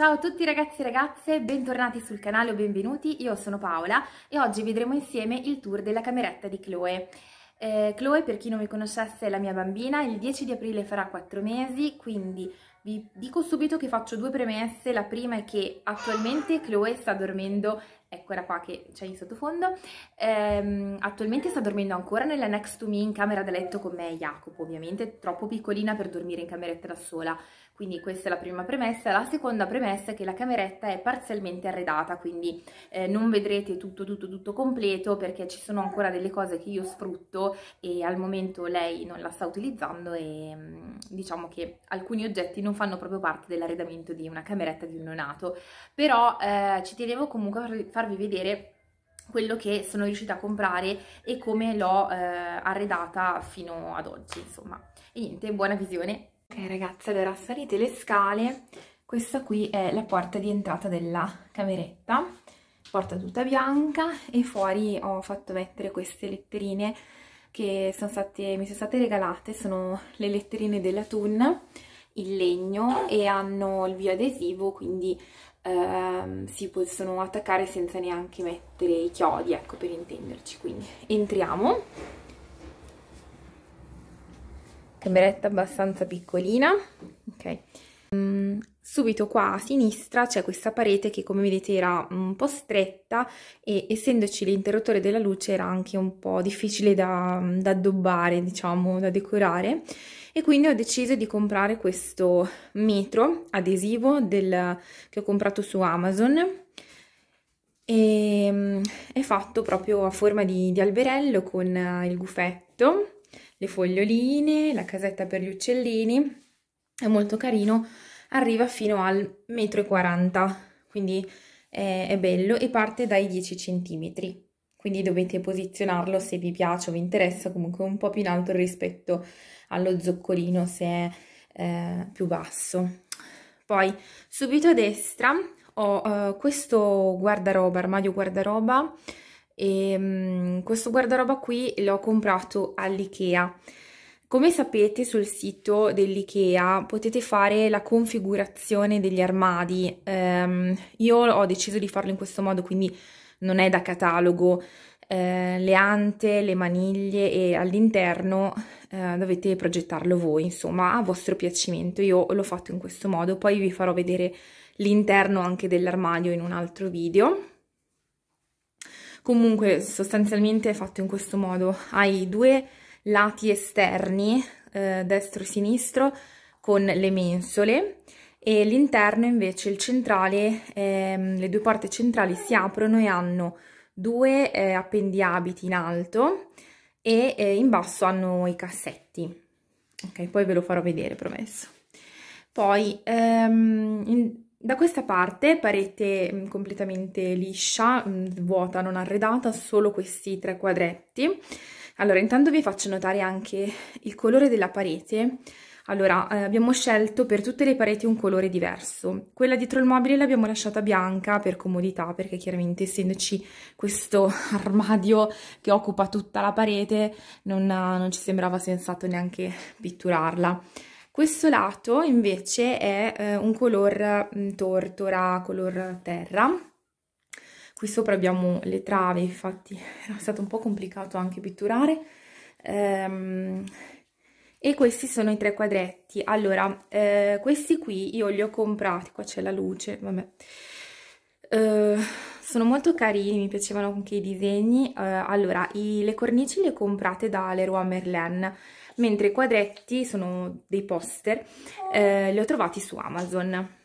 Ciao a tutti ragazzi e ragazze, bentornati sul canale o benvenuti, io sono Paola e oggi vedremo insieme il tour della cameretta di Chloe. Eh, Chloe, per chi non mi conoscesse, è la mia bambina, il 10 di aprile farà 4 mesi, quindi vi dico subito che faccio due premesse, la prima è che attualmente Chloe sta dormendo, eccola qua che c'è in sottofondo, ehm, attualmente sta dormendo ancora nella next to me in camera da letto con me e Jacopo, ovviamente troppo piccolina per dormire in cameretta da sola, quindi questa è la prima premessa. La seconda premessa è che la cameretta è parzialmente arredata, quindi eh, non vedrete tutto tutto tutto completo perché ci sono ancora delle cose che io sfrutto e al momento lei non la sta utilizzando e mm, diciamo che alcuni oggetti non non fanno proprio parte dell'arredamento di una cameretta di un neonato, però eh, ci tenevo comunque a farvi vedere quello che sono riuscita a comprare e come l'ho eh, arredata fino ad oggi, insomma. E niente, buona visione! Ok ragazzi, allora salite le scale, questa qui è la porta di entrata della cameretta, porta tutta bianca e fuori ho fatto mettere queste letterine che sono state, mi sono state regalate, sono le letterine della Tun in legno e hanno il bioadesivo quindi ehm, si possono attaccare senza neanche mettere i chiodi ecco per intenderci quindi entriamo cameretta abbastanza piccolina ok mm, subito qua a sinistra c'è questa parete che come vedete era un po' stretta e essendoci l'interruttore della luce era anche un po' difficile da, da addobbare, diciamo, da decorare e quindi ho deciso di comprare questo metro adesivo del, che ho comprato su Amazon e ehm, è fatto proprio a forma di, di alberello con eh, il gufetto, le foglioline, la casetta per gli uccellini, è molto carino arriva fino al 1,40 m, quindi è, eh, è bello e parte dai 10 cm. Quindi dovete posizionarlo se vi piace o vi interessa, comunque un po' più in alto rispetto allo zoccolino se è eh, più basso. Poi subito a destra ho eh, questo guardaroba, armadio guardaroba, e, ehm, mh, questo guardaroba qui l'ho comprato all'Ikea come sapete sul sito dell'IKEA potete fare la configurazione degli armadi, um, io ho deciso di farlo in questo modo quindi non è da catalogo, eh, le ante, le maniglie e all'interno eh, dovete progettarlo voi, insomma, a vostro piacimento. Io l'ho fatto in questo modo, poi vi farò vedere l'interno anche dell'armadio in un altro video. Comunque, sostanzialmente è fatto in questo modo. Hai due lati esterni, eh, destro e sinistro, con le mensole e l'interno invece, il centrale, ehm, le due porte centrali si aprono e hanno due eh, appendiabiti in alto e eh, in basso hanno i cassetti. Ok, poi ve lo farò vedere, promesso. Poi, ehm, in, da questa parte, parete mh, mm, completamente liscia, mh, mm, vuota, non arredata, solo questi tre quadretti. Allora, intanto vi faccio notare anche il colore della parete. Allora, eh, abbiamo scelto per tutte le pareti un colore diverso. Quella dietro il mobile l'abbiamo lasciata bianca per comodità, perché chiaramente essendoci questo armadio che occupa tutta la parete, non, non ci sembrava sensato neanche pitturarla. Questo lato invece è eh, un color mm, tortora, color terra, Qui sopra abbiamo le trave, infatti era stato un po' complicato anche pitturare. Ehm, e questi sono i tre quadretti. Allora, eh, questi qui io li ho comprati, qua c'è la luce, vabbè. Eh, sono molto carini, mi piacevano anche i disegni. Eh, allora, i, le cornici le ho comprate da Leroy Merlin, mentre i quadretti sono dei poster, eh, li ho trovati su Amazon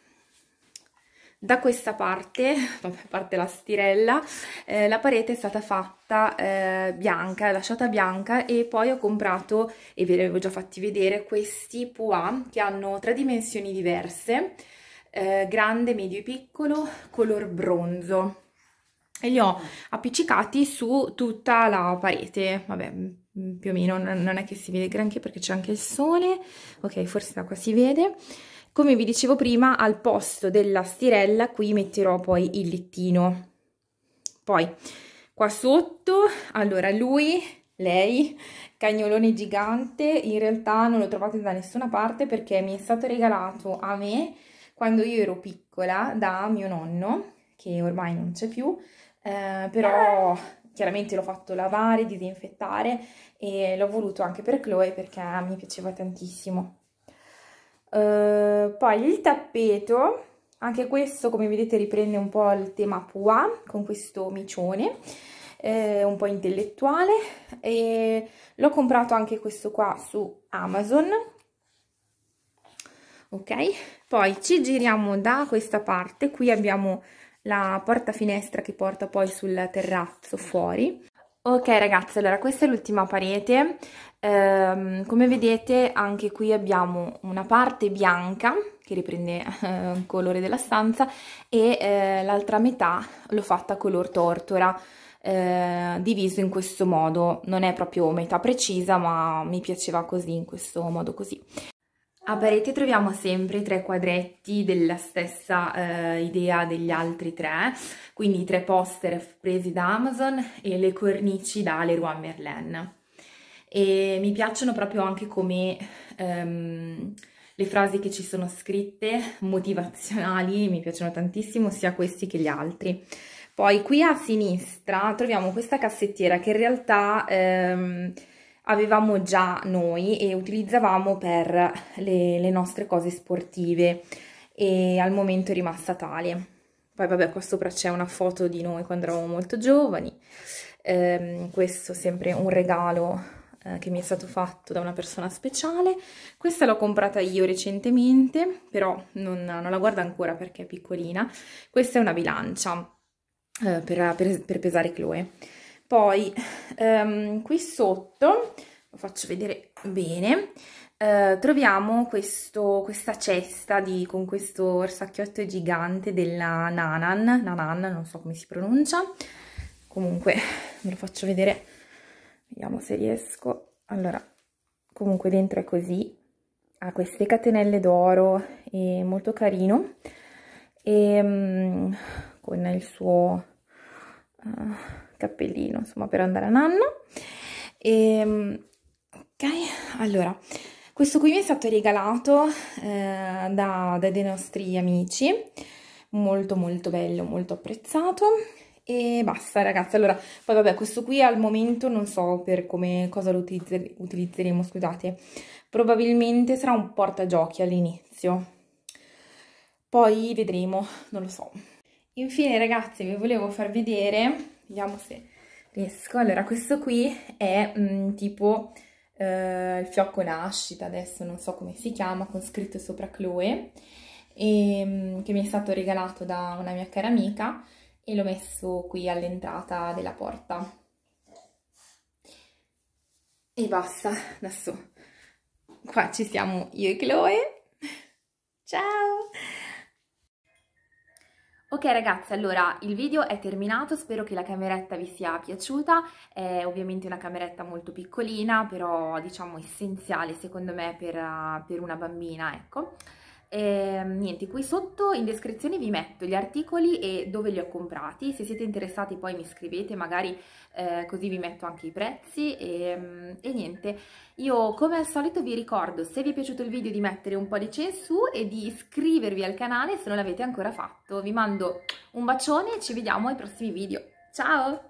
da questa parte, a parte la stirella, eh, la parete è stata fatta eh, bianca, lasciata bianca e poi ho comprato, e ve li avevo già fatti vedere, questi pois che hanno tre dimensioni diverse, eh, grande, medio e piccolo, color bronzo. E li ho appiccicati su tutta la parete, vabbè, più o meno, non è che si vede granché perché c'è anche il sole, ok, forse da qua si vede, come vi dicevo prima, al posto della stirella qui metterò poi il lettino. Poi qua sotto, allora lui, lei, cagnolone gigante, in realtà non lo trovate da nessuna parte perché mi è stato regalato a me quando io ero piccola da mio nonno, che ormai non c'è più, eh, però chiaramente l'ho fatto lavare, disinfettare e l'ho voluto anche per Chloe perché mi piaceva tantissimo. Uh, poi il tappeto, anche questo come vedete riprende un po' il tema Pua con questo micione, eh, un po' intellettuale. E l'ho comprato anche questo qua su Amazon. Ok, poi ci giriamo da questa parte, qui abbiamo la porta finestra che porta poi sul terrazzo fuori Ok ragazzi, allora questa è l'ultima parete, ehm, come vedete anche qui abbiamo una parte bianca che riprende eh, il colore della stanza e eh, l'altra metà l'ho fatta color tortora, eh, diviso in questo modo, non è proprio metà precisa ma mi piaceva così, in questo modo così. A parete troviamo sempre tre quadretti della stessa eh, idea degli altri tre, quindi tre poster presi da Amazon e le cornici da Leroy Merlin. E mi piacciono proprio anche come ehm, le frasi che ci sono scritte, motivazionali, mi piacciono tantissimo sia questi che gli altri. Poi qui a sinistra troviamo questa cassettiera che in realtà... Ehm, avevamo già noi e utilizzavamo per le, le nostre cose sportive e al momento è rimasta tale. Poi vabbè qua sopra c'è una foto di noi quando eravamo molto giovani, ehm, questo sempre un regalo eh, che mi è stato fatto da una persona speciale, questa l'ho comprata io recentemente, però non, non la guardo ancora perché è piccolina, questa è una bilancia eh, per, per, per pesare Chloe. Poi ehm, qui sotto, lo faccio vedere bene, eh, troviamo questo, questa cesta di, con questo orsacchiotto gigante della Nanan, Nanan, non so come si pronuncia, comunque ve lo faccio vedere, vediamo se riesco, allora, comunque dentro è così, ha queste catenelle d'oro, è molto carino, e, ehm, con il suo... Uh, cappellino, insomma, per andare a nanna. E, ehm, ok, allora, questo qui mi è stato regalato eh, da, da, dei nostri amici, molto molto bello, molto apprezzato. E basta ragazzi, allora, poi vabbè, questo qui al momento non so per come cosa lo utilizzer utilizzeremo, scusate, probabilmente sarà un portagiochi all'inizio, poi vedremo, non lo so. Infine ragazzi vi volevo far vedere vediamo se riesco. Allora, questo qui è mh, mm, tipo eh, il fiocco nascita, adesso non so come si chiama, con scritto sopra Chloe, e, mh, mm, che mi è stato regalato da una mia cara amica e l'ho messo qui all'entrata della porta. E basta, adesso qua ci siamo io e Chloe. Ciao! Ok ragazzi, allora il video è terminato, spero che la cameretta vi sia piaciuta, è ovviamente una cameretta molto piccolina, però diciamo essenziale secondo me per, per una bambina, ecco. E, ehm, niente, qui sotto in descrizione vi metto gli articoli e dove li ho comprati, se siete interessati poi mi scrivete, magari eh, così vi metto anche i prezzi e, ehm, e, niente, io come al solito vi ricordo se vi è piaciuto il video di mettere un pollice in su e di iscrivervi al canale se non l'avete ancora fatto, vi mando un bacione e ci vediamo ai prossimi video, ciao!